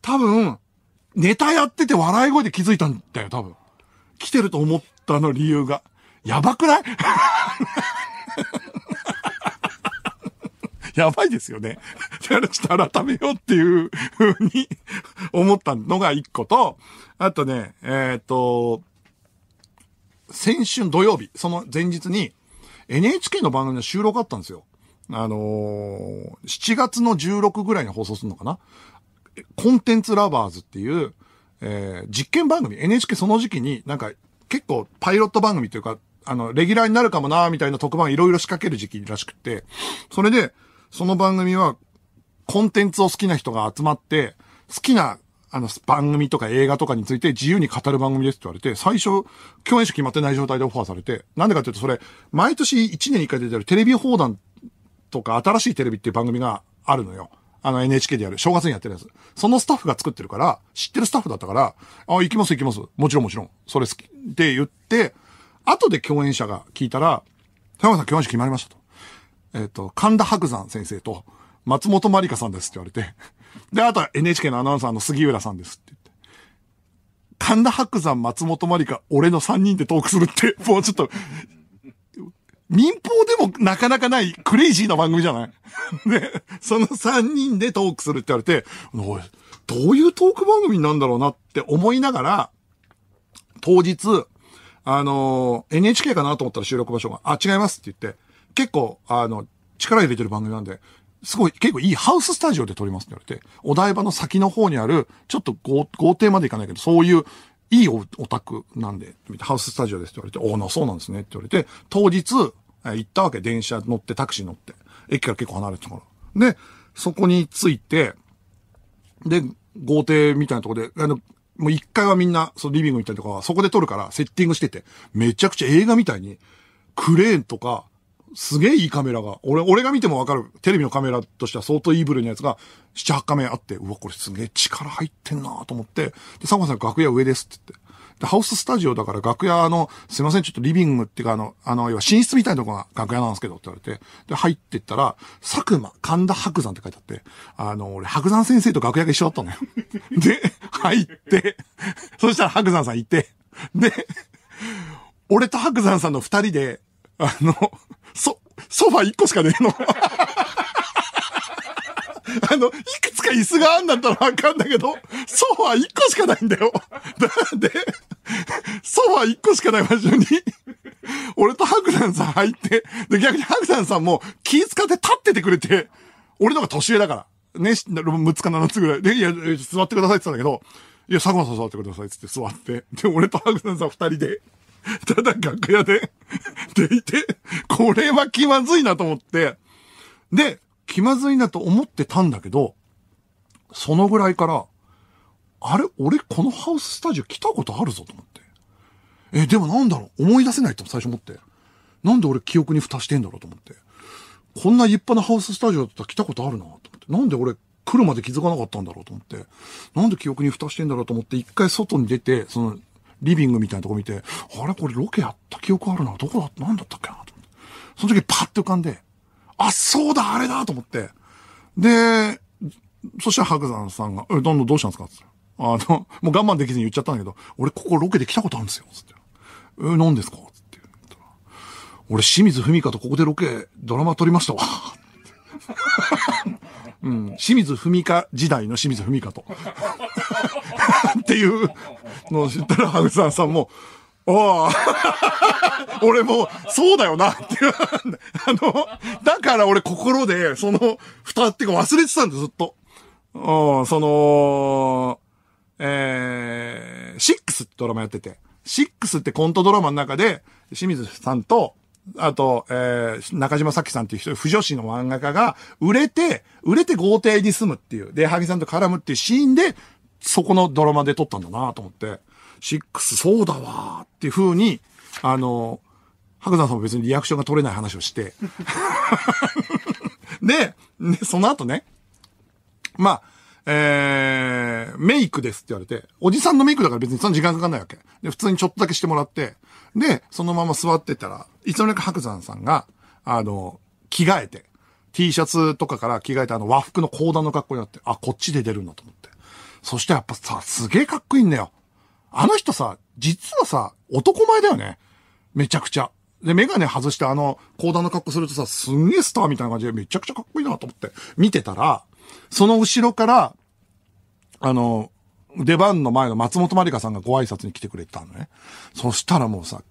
多分、ネタやってて笑い声で気づいたんだよ、多分。来てると思ったの理由が。やばくない [laughs] やばいですよね。だからちょっと改めようっていうふうに [laughs] 思ったのが一個と、あとね、えっ、ー、と、先週土曜日、その前日に NHK の番組の収録あったんですよ。あのー、7月の16ぐらいに放送するのかなコンテンツラバーズっていう、えー、実験番組、NHK その時期になんか結構パイロット番組というか、あの、レギュラーになるかもなみたいな特番いろいろ仕掛ける時期らしくて、それで、その番組はコンテンツを好きな人が集まって、好きなあの、番組とか映画とかについて自由に語る番組ですって言われて、最初、共演者決まってない状態でオファーされて、なんでかっていうとそれ、毎年1年1回出てるテレビ放談とか、新しいテレビっていう番組があるのよ。あの NHK でやる、正月にやってるやつ。そのスタッフが作ってるから、知ってるスタッフだったから、あ、行きます行きます。もちろんもちろん。それ好き。って言って、後で共演者が聞いたら、田山さん共演者決まりましたと。えっ、ー、と、神田白山先生と、松本まりかさんですって言われて。で、あとは NHK のアナウンサーの杉浦さんですって言って。神田白山、松本まりか、俺の3人でトークするって、もうちょっと民放でもなかなかないクレイジーな番組じゃない [laughs] で、その3人でトークするって言われて、どういうトーク番組なんだろうなって思いながら、当日、あの NHK かなと思ったら収録場所が、あ、違いますって言って、結構、あの、力入れてる番組なんで、すごい、結構いいハウススタジオで撮りますって言われて、お台場の先の方にある、ちょっと豪邸まで行かないけど、そういう、いいおオタクなんで、ハウススタジオですって言われて、おおな、そうなんですねって言われて、当日、行ったわけ。電車乗って、タクシー乗って。駅から結構離れてたから。で、そこに着いて、で、豪邸みたいなとこで、あの、もう一階はみんな、そのリビング行ったりとかは、そこで撮るから、セッティングしてて、めちゃくちゃ映画みたいに、クレーンとか、すげえいいカメラが、俺、俺が見てもわかる、テレビのカメラとしては相当いいブルーのやつが、七八カメあって、うわ、これすげえ力入ってんなと思って、で、サンゴさん楽屋上ですって言って、で、ハウススタジオだから楽屋の、すいません、ちょっとリビングっていうか、あの、あの、要は寝室みたいなとこが楽屋なんですけどって言われて、で、入ってったら、佐久間神田白山って書いてあって、あの、俺、白山先生と楽屋が一緒だったのよ。[laughs] で、入って、そしたら白山さんいて、で、俺と白山さんの二人で、あの、そ、ソファ一個しかねえの。[laughs] あの、いくつか椅子があんだったらわかんだけど、ソファ一個しかないんだよ。な [laughs] んで、ソファ1個しかない場所に俺と白山さん入って、で、逆に白山さんも気使って立っててくれて、俺のが年上だから。ね、6つか7つぐらい。で、いや、座ってくださいって言ったんだけど、いや、佐久間さん座ってくださいってって座って。で、俺と白山さん2人で、ただ楽屋ででいて、これは気まずいなと思って、で、気まずいなと思ってたんだけど、そのぐらいから、あれ、俺このハウススタジオ来たことあるぞと思って。え、でもなんだろう思い出せないって最初思って。なんで俺記憶に蓋してんだろうと思って。こんな立派なハウススタジオだったら来たことあるなと思って。なんで俺来るまで気づかなかったんだろうと思って。なんで記憶に蓋してんだろうと思って、一回外に出て、その、リビングみたいなとこ見て、あれこれロケやった記憶あるな。どこだなんだったっけなと思って。その時パッと浮かんで、あ、そうだあれだと思って。で、そしたら白山さんが、え、どんどんどうしたんですかってあの、もう我慢できずに言っちゃったんだけど、俺ここロケで来たことあるんですよ、つって。えー、何ですかつって言ったら、俺清水文香とここでロケ、ドラマ撮りましたわ。[laughs] うん、清水文香時代の清水文香と。[laughs] っていうのを知ったら、ハグさんさんも、ああ、[laughs] 俺も、そうだよな、っていう。あの、だから俺心で、その、蓋っていうか忘れてたんだ、ずっと。うん、その、ドラマやってて。スってコントドラマの中で、清水さんと、あと、えー、中島さきさんっていう人、不女子の漫画家が、売れて、売れて豪邸に住むっていう、で、萩さんと絡むっていうシーンで、そこのドラマで撮ったんだなと思って、シックスそうだわーっていう風に、あの、白山さんも別にリアクションが取れない話をして [laughs] で、ね、その後ね、まあ、えー、メイクですって言われて、おじさんのメイクだから別にそんな時間かかんないわけ。で、普通にちょっとだけしてもらって、で、そのまま座ってたら、いつの間にか白山さんが、あの、着替えて、T シャツとかから着替えて、あの和服の講談の格好になって、あ、こっちで出るんだと思って。そしてやっぱさ、すげえかっこいいんだよ。あの人さ、実はさ、男前だよね。めちゃくちゃ。で、メガネ外してあの、講談の格好するとさ、すんげえスターみたいな感じでめちゃくちゃかっこいいなと思って見てたら、その後ろから、あの、出番の前の松本まりかさんがご挨拶に来てくれてたのね。そしたらもうさ、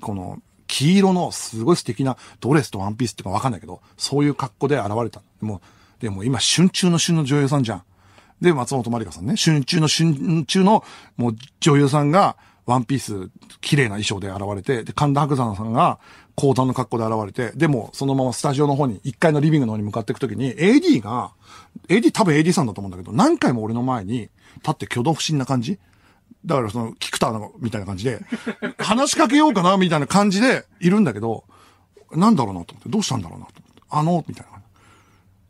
この、黄色のすごい素敵なドレスとワンピースってかわかんないけど、そういう格好で現れたもう、でも今、春中の旬の女優さんじゃん。で、松本まりかさんね、春中の春中の、もう女優さんが、ワンピース、綺麗な衣装で現れて、で、神田白山さんが、講談の格好で現れて、でも、そのままスタジオの方に、1階のリビングの方に向かっていくときに、AD が、AD、多分 AD さんだと思うんだけど、何回も俺の前に立って挙動不審な感じだからその、キクターみたいな感じで、[laughs] 話しかけようかな、みたいな感じでいるんだけど、なんだろうなと思って、どうしたんだろうなと思って、あの、みたいな。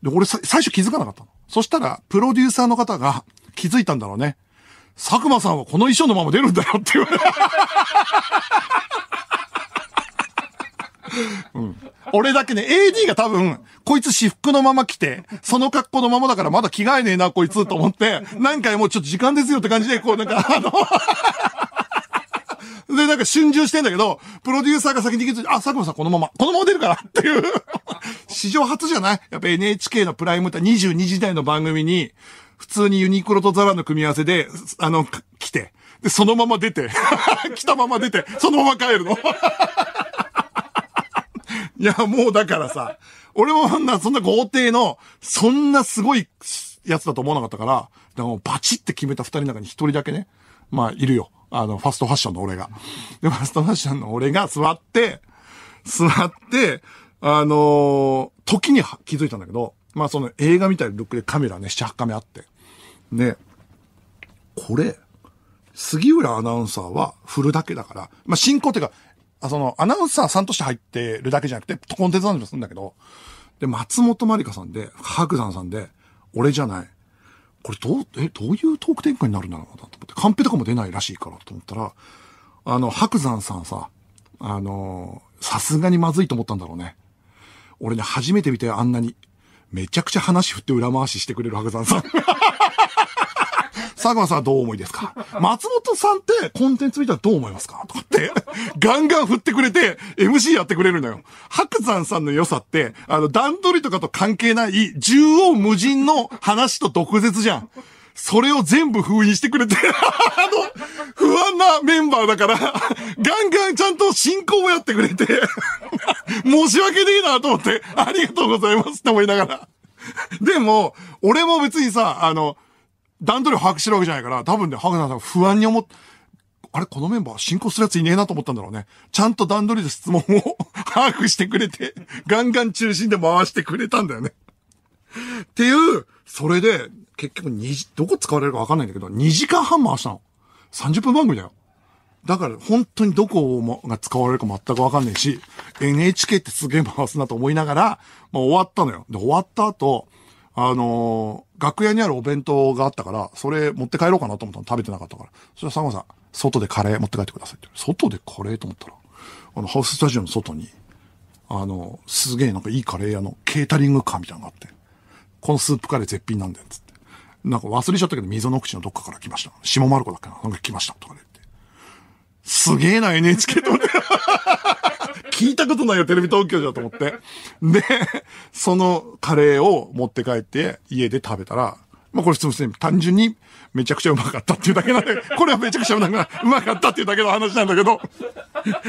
で、俺最初気づかなかったの。そしたら、プロデューサーの方が気づいたんだろうね。佐久間さんはこの衣装のまま出るんだよって言われた。[laughs] うん。俺だけね、AD が多分、こいつ私服のまま来て、その格好のままだからまだ着替えねえな、こいつ、と思って、何回もちょっと時間ですよって感じで、こうなんか、あの [laughs] で、なんか、春秋してんだけど、プロデューサーが先に気づいて、あ、佐久間さんこのまま、このまま出るからっていう史上初じゃないやっぱ NHK のプライムって22時代の番組に、普通にユニクロとザラの組み合わせで、あの、来て、で、そのまま出て、[laughs] 来たまま出て、そのまま帰るのいや、もうだからさ、俺もそんな、そんな豪邸の、そんなすごいやつだと思わなかったから、でもバチって決めた二人の中に一人だけね、まあ、いるよ。あの、ファストファッションの俺が。で、ファストファッションの俺が座って、座って、あのー、時に気づいたんだけど、まあその映画みたいなルックでカメラね、7、8カメあって。で、これ、杉浦アナウンサーは振るだけだから、まあ進行っていうか、あ、その、アナウンサーさんとして入ってるだけじゃなくて、コンテンツなんするんだけど、で、松本まりかさんで、白山さんで、俺じゃない。これどう、え、どういうトーク展開になるんだろうなと思って、カンペとかも出ないらしいからと思ったら、あの、白山さんさ、あのー、さすがにまずいと思ったんだろうね。俺ね、初めて見てあんなに、めちゃくちゃ話振って裏回ししてくれる白山さん。佐久間さんはどう思いですか松本さんってコンテンツ見たらどう思いますかとかって、ガンガン振ってくれて、MC やってくれるのよ。白山さんの良さって、あの、段取りとかと関係ない、縦横無尽の話と毒舌じゃん。それを全部封印してくれてあの、不安なメンバーだからガンガンちゃんと進行をやってくれて申し訳ねえなと思って、ありがとうございますって思いながら。でも、俺も別にさ、あの、段取りを把握してるわけじゃないから、多分ね、グナさん不安に思って、あれこのメンバー進行するやついねえなと思ったんだろうね。ちゃんと段取りで質問を [laughs] 把握してくれて、ガンガン中心で回してくれたんだよねっていう、それで、結局2、どこ使われるかわかんないんだけど、2時間半回したの。30分番組だよ。だから本当にどこが使われるか全くわかんないし、NHK ってすげえ回すなと思いながら、まあ終わったのよ。で、終わった後、あのー、楽屋にあるお弁当があったから、それ持って帰ろうかなと思ったの食べてなかったから。そしたらサンゴさん、外でカレー持って帰ってくださいって。外でカレーと思ったら、あの、ハウススタジオの外に、あの、すげえなんかいいカレー屋のケータリングカーみたいなのがあって、このスープカレー絶品なんだよ、つって。なんか忘れちゃったけど、溝の口のどっかから来ました。下丸子だっけななんか来ました、とかで、すげえな、NHK と聞いたことないよ、テレビ東京じゃと思って。で、そのカレーを持って帰って家で食べたら、まあこれません、単純にめちゃくちゃうまかったっていうだけなんで、これはめちゃくちゃうまくなうまかったっていうだけの話なんだけど。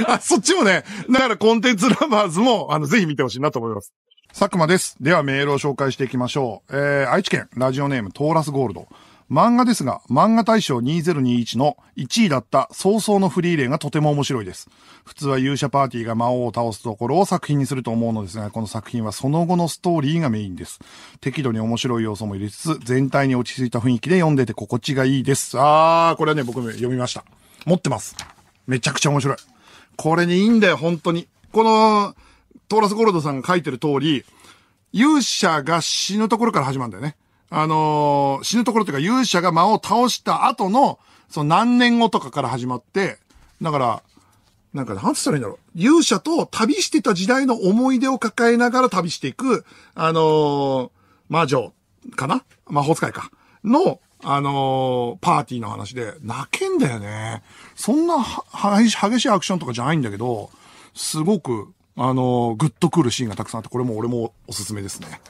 あ、そっちもね、だからコンテンツラバーズも、あの、ぜひ見てほしいなと思います。佐久間です。ではメールを紹介していきましょう。えー、愛知県、ラジオネーム、トーラスゴールド。漫画ですが、漫画大賞2021の1位だった早々のフリーレンがとても面白いです。普通は勇者パーティーが魔王を倒すところを作品にすると思うのですが、この作品はその後のストーリーがメインです。適度に面白い要素も入れつつ、全体に落ち着いた雰囲気で読んでて心地がいいです。あー、これはね、僕も読みました。持ってます。めちゃくちゃ面白い。これにいいんだよ、本当に。この、トーラスゴールドさんが書いてる通り、勇者が死ぬところから始まるんだよね。あのー、死ぬところというか勇者が魔王を倒した後の、その何年後とかから始まって、だから、なんか、なんつったらいいんだろう。勇者と旅してた時代の思い出を抱えながら旅していく、あのー、魔女かな魔法使いか。の、あのー、パーティーの話で、泣けんだよね。そんな激しいアクションとかじゃないんだけど、すごく、あのー、グッとくるシーンがたくさんあって、これも俺もおすすめですね。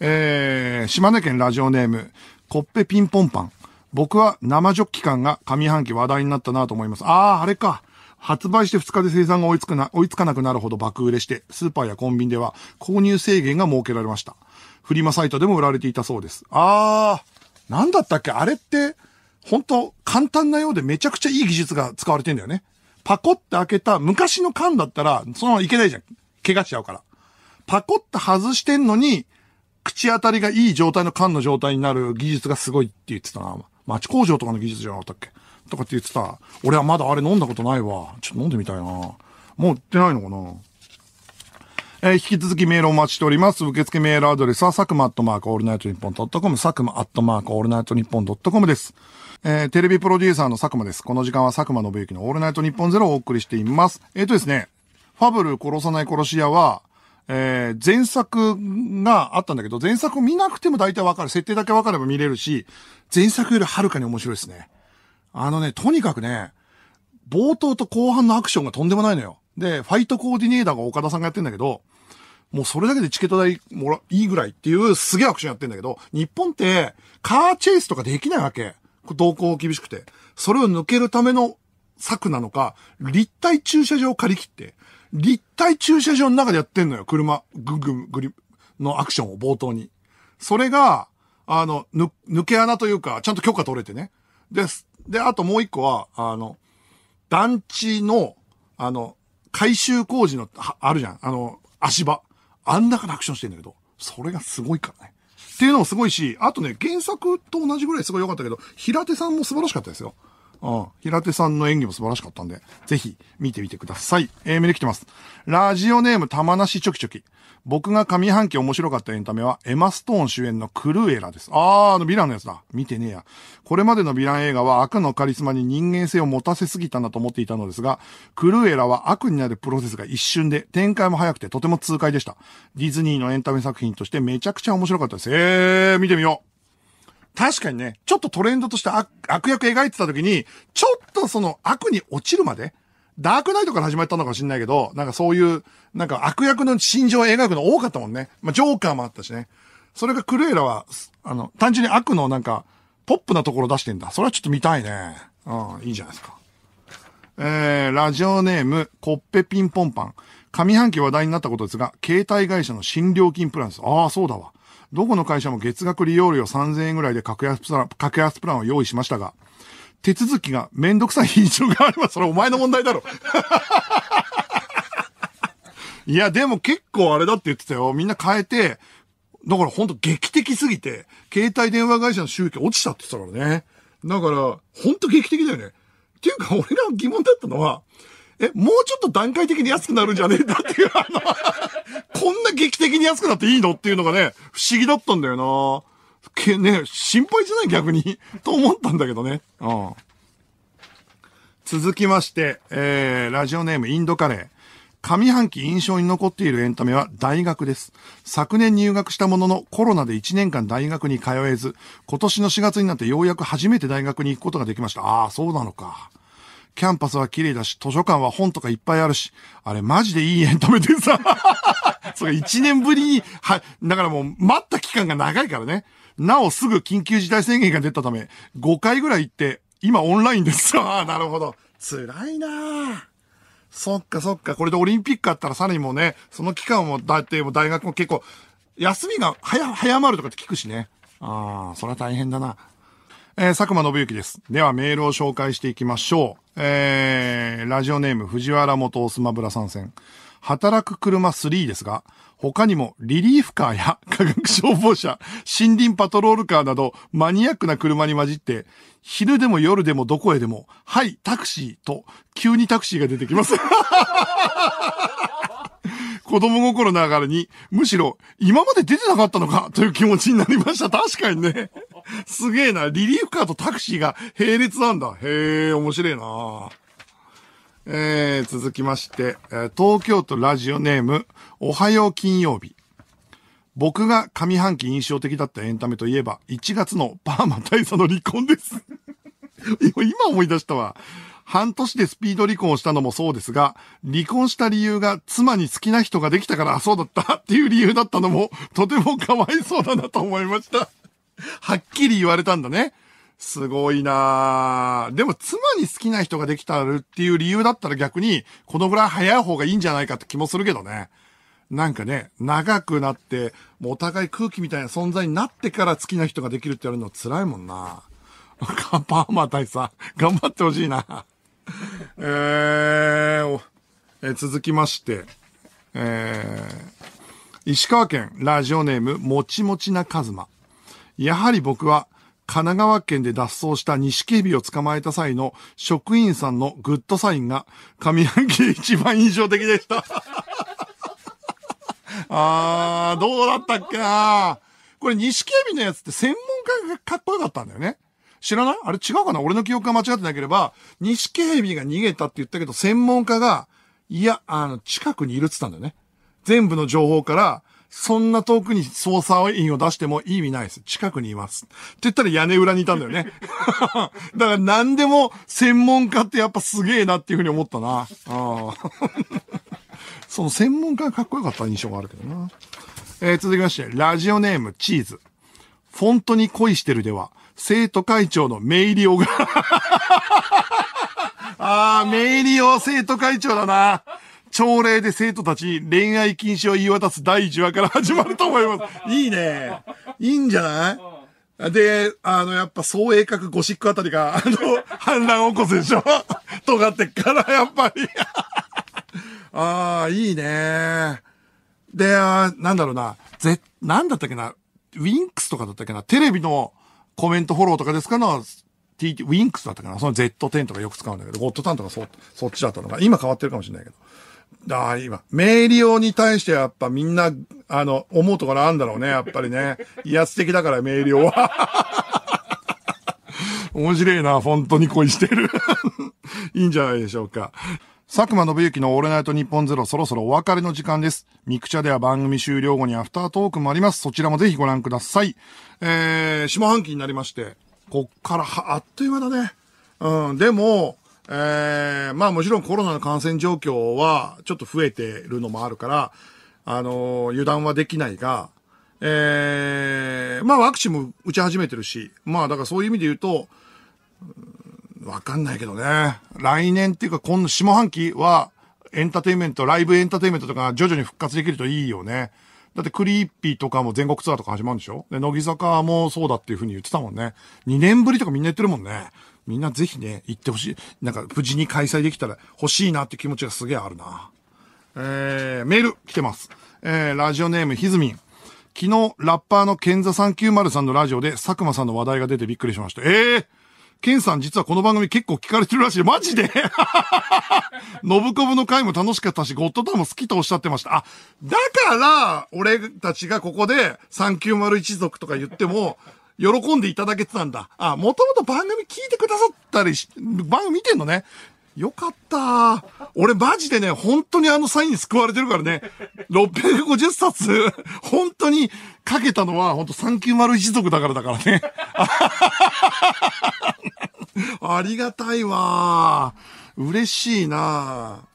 えー、島根県ラジオネーム、コッペピンポンパン。僕は生ジョッキ缶が上半期話題になったなと思います。ああ、あれか。発売して2日で生産が追いつくな、追いつかなくなるほど爆売れして、スーパーやコンビニでは購入制限が設けられました。フリマサイトでも売られていたそうです。あー、なんだったっけあれって、本当簡単なようでめちゃくちゃいい技術が使われてんだよね。パコって開けた昔の缶だったら、そのままいけないじゃん。怪我しちゃうから。パコって外してんのに、口当たりがいい状態の缶の状態になる技術がすごいって言ってたな。町工場とかの技術じゃなかったっけとかって言ってた。俺はまだあれ飲んだことないわ。ちょっと飲んでみたいな。もう売ってないのかなえー、引き続きメールお待ちしております。受付メールアドレスは、サクマアットマークオールナイトニッポンドットコム、サクマアットマークオールナイトニッポンドットコムです。えー、テレビプロデューサーの佐久間です。この時間は佐久間ユキのオールナイトニッポンゼロをお送りしています。えっ、ー、とですね、ファブル殺さない殺し屋は、えー、前作があったんだけど、前作を見なくても大体わかる。設定だけわかれば見れるし、前作よりはるかに面白いですね。あのね、とにかくね、冒頭と後半のアクションがとんでもないのよ。で、ファイトコーディネーターが岡田さんがやってんだけど、もうそれだけでチケット代もら、いいぐらいっていうすげえアクションやってんだけど、日本ってカーチェイスとかできないわけ。動向厳しくて。それを抜けるための策なのか、立体駐車場を借り切って、立体駐車場の中でやってんのよ、車、ぐんぐんぐり、のアクションを冒頭に。それが、あの、ぬ、抜け穴というか、ちゃんと許可取れてね。です。で、あともう一個は、あの、団地の、あの、改修工事の、あるじゃん。あの、足場。あん中らアクションしてんだけど、それがすごいからね。っていうのもすごいし、あとね、原作と同じぐらいすごい良かったけど、平手さんも素晴らしかったですよ。うん。平手さんの演技も素晴らしかったんで、ぜひ見てみてください。えー、メー来てます。ラジオネーム玉なしちょきちょき。僕が上半期面白かったエンタメは、エマ・ストーン主演のクルーエラです。あー、あのヴィランのやつだ。見てねえや。これまでのヴィラン映画は悪のカリスマに人間性を持たせすぎたなと思っていたのですが、クルーエラは悪になるプロセスが一瞬で、展開も早くてとても痛快でした。ディズニーのエンタメ作品としてめちゃくちゃ面白かったです。えー、見てみよう。確かにね、ちょっとトレンドとして悪悪役描いてた時に、ちょっとその悪に落ちるまで、ダークナイトから始まったのかもしれないけど、なんかそういう、なんか悪役の心情を描くの多かったもんね。まあ、ジョーカーもあったしね。それがクレーラは、あの、単純に悪のなんか、ポップなところ出してんだ。それはちょっと見たいね。うん、いいじゃないですか。えー、ラジオネーム、コッペピンポンパン。上半期話題になったことですが、携帯会社の新料金プランです。ああ、そうだわ。どこの会社も月額利用料3000円ぐらいで格安プラン、格安プランを用意しましたが、手続きがめんどくさい印象があれば、それお前の問題だろ。[laughs] いや、でも結構あれだって言ってたよ。みんな変えて、だからほんと劇的すぎて、携帯電話会社の収益落ちたって言ってたからね。だから、ほんと劇的だよね。っていうか、俺が疑問だったのは、え、もうちょっと段階的に安くなるんじゃねえんだっていう、あのこんな劇的に安くなっていいのっていうのがね、不思議だったんだよなけね、心配じゃない逆に [laughs] と思ったんだけどね。うん。続きまして、えー、ラジオネームインドカレー。上半期印象に残っているエンタメは大学です。昨年入学したもののコロナで1年間大学に通えず、今年の4月になってようやく初めて大学に行くことができました。ああ、そうなのか。キャンパスは綺麗だし、図書館は本とかいっぱいあるし、あれマジでいい縁止めてさ、[laughs] それ一年ぶりに、はい、だからもう待った期間が長いからね。なおすぐ緊急事態宣言が出たため、5回ぐらい行って、今オンラインです。[laughs] ああ、なるほど。辛いなそっかそっか。これでオリンピックあったらさらにもうね、その期間も、だってもう大学も結構、休みが早、早まるとかって聞くしね。ああ、それは大変だな。えー、佐久間信之です。ではメールを紹介していきましょう。えー、ラジオネーム藤原元スマブラ参戦。働く車3ですが、他にもリリーフカーや科学消防車、森林パトロールカーなどマニアックな車に混じって、昼でも夜でもどこへでも、はい、タクシーと、急にタクシーが出てきます。子供心ながらに、むしろ、今まで出てなかったのかという気持ちになりました。確かにね。すげえな。リリーフカーとタクシーが並列なんだ。へえ、面白いな。えー、続きまして、え東京都ラジオネーム、おはよう金曜日。僕が上半期印象的だったエンタメといえば、1月のパーマ大佐の離婚です。[laughs] 今思い出したわ。半年でスピード離婚をしたのもそうですが、離婚した理由が妻に好きな人ができたから、そうだったっていう理由だったのも、とてもかわいそうだなと思いました。はっきり言われたんだね。すごいなでも、妻に好きな人ができたるっていう理由だったら逆に、このぐらい早い方がいいんじゃないかって気もするけどね。なんかね、長くなって、もうお互い空気みたいな存在になってから好きな人ができるってやるの辛いもんな。[laughs] カンパーマ大佐、頑張ってほしいな。[laughs] えー、えー、続きまして、えー、石川県ラジオネームもちもちなかずま。やはり僕は神奈川県で脱走した錦蛇を捕まえた際の職員さんのグッドサインが上半期一番印象的でした。[laughs] あー、どうだったっけなこれ錦蛇のやつって専門家がかっこよかったんだよね。知らないあれ違うかな俺の記憶が間違ってなければ、西警備が逃げたって言ったけど、専門家が、いや、あの、近くにいるって言ったんだよね。全部の情報から、そんな遠くに捜査員を出しても意味ないです。近くにいます。って言ったら屋根裏にいたんだよね。[laughs] だから何でも専門家ってやっぱすげえなっていうふうに思ったな。その専門家がかっこよかった印象があるけどな。えー、続きまして、ラジオネームチーズ。フォントに恋してるでは、生徒会長の名入りをが [laughs] ああ、名入りを生徒会長だな。朝礼で生徒たちに恋愛禁止を言い渡す第1話から始まると思います。いいね。いいんじゃないで、あの、やっぱ、総鋭角ゴシックあたりが、あの、反乱起こすでしょ [laughs] 尖ってっから、やっぱり。[laughs] ああ、いいね。で、なんだろうな。ぜ、なんだったっけな。ウィンクスとかだったっけな。テレビの、コメントフォローとかですかの、T、ウィンクスだったかなその Z10 とかよく使うんだけど、ゴッドタンとかそ、そっちだったのが、今変わってるかもしれないけど。だあ、今、名利用に対してやっぱみんな、あの、思うところあるんだろうね、やっぱりね。[laughs] 威圧的だから、名利用は。[laughs] 面白いな、本当に恋してる。[laughs] いいんじゃないでしょうか。佐久間信之のオールナイトニッポンゼロそろそろお別れの時間です。ミクチャでは番組終了後にアフタートークもあります。そちらもぜひご覧ください。えー、下半期になりまして、こっからあっという間だね。うん、でも、えー、まあもちろんコロナの感染状況はちょっと増えてるのもあるから、あのー、油断はできないが、えー、まあワクチンも打ち始めてるし、まあだからそういう意味で言うと、わかんないけどね。来年っていうか、今下半期は、エンターテインメント、ライブエンターテインメントとか徐々に復活できるといいよね。だってクリーピーとかも全国ツアーとか始まるんでしょで、乃木坂もそうだっていうふうに言ってたもんね。2年ぶりとかみんな言ってるもんね。みんなぜひね、行ってほしい。なんか、無事に開催できたら欲しいなって気持ちがすげえあるな。えー、メール来てます。えー、ラジオネームひずみん。昨日、ラッパーのケンザ390さんのラジオで佐久間さんの話題が出てびっくりしました。えー、ケンさん実はこの番組結構聞かれてるらしい。マジでノブコブの回も楽しかったし、ゴッドタウンも好きとおっしゃってました。あ、だから、俺たちがここで390一族とか言っても、喜んでいただけてたんだ。あ、もともと番組聞いてくださったりし、番組見てんのね。よかった俺マジでね、本当にあのサインに救われてるからね、650冊、本当にかけたのは、本当三9丸一族だからだからね。ありがたいわ嬉しいな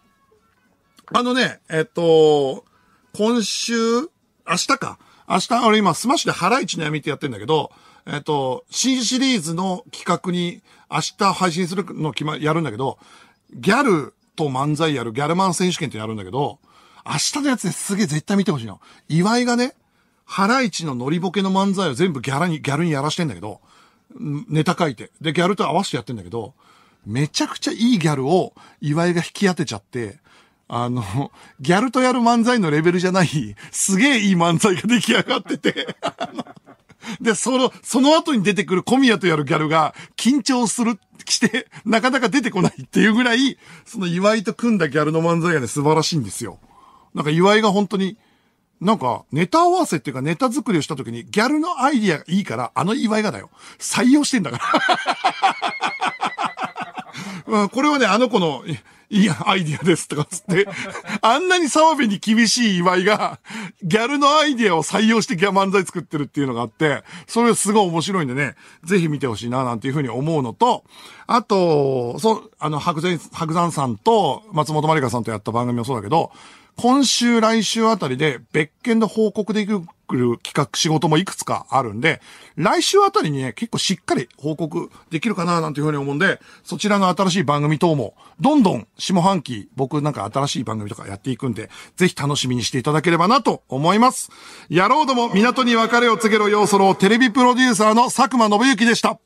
あのね、えっと、今週、明日か。明日、俺今、スマッシュでハライチの闇ってやってるんだけど、えっと、新シリーズの企画に明日配信するの決ま、やるんだけど、ギャルと漫才やるギャルマン選手権ってやるんだけど、明日のやつですげえ絶対見てほしいの。岩井がね、ハライチのノリボケの漫才を全部ギャラに、ギャルにやらしてんだけど、ネタ書いて。で、ギャルと合わせてやってんだけど、めちゃくちゃいいギャルを岩井が引き当てちゃって、あの、ギャルとやる漫才のレベルじゃない、すげえいい漫才が出来上がってて、で、その、その後に出てくる小宮とやるギャルが緊張する、して、なかなか出てこないっていうぐらい、その岩井と組んだギャルの漫才がね、素晴らしいんですよ。なんか岩井が本当に、なんか、ネタ合わせっていうかネタ作りをした時に、ギャルのアイディアがいいから、あの岩井がだよ。採用してんだから。う [laughs] ん、これはね、あの子の、いや、アイディアですとかつって、あんなに澤部に厳しい岩井が、ギャルのアイディアを採用してギャ漫才作ってるっていうのがあって、それすごい面白いんでね、ぜひ見てほしいななんていうふうに思うのと、あと、そう、あの、白山さんと松本まりかさんとやった番組もそうだけど、今週来週あたりで別件で報告できる企画仕事もいくつかあるんで、来週あたりにね、結構しっかり報告できるかななんていうふうに思うんで、そちらの新しい番組等も、どんどん下半期、僕なんか新しい番組とかやっていくんで、ぜひ楽しみにしていただければなと思います。やろうども、港に別れを告げろ要素のテレビプロデューサーの佐久間信之でした。